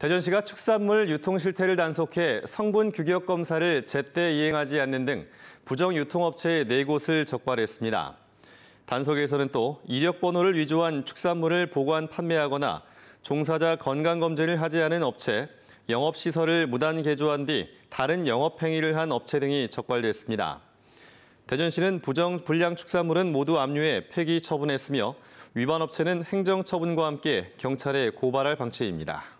대전시가 축산물 유통 실태를 단속해 성분 규격 검사를 제때 이행하지 않는 등 부정 유통업체 4곳을 적발했습니다. 단속에서는 또 이력 번호를 위조한 축산물을 보관 판매하거나 종사자 건강검진을 하지 않은 업체, 영업시설을 무단 개조한 뒤 다른 영업행위를 한 업체 등이 적발됐습니다. 대전시는 부정 불량 축산물은 모두 압류해 폐기 처분했으며 위반 업체는 행정 처분과 함께 경찰에 고발할 방침입니다.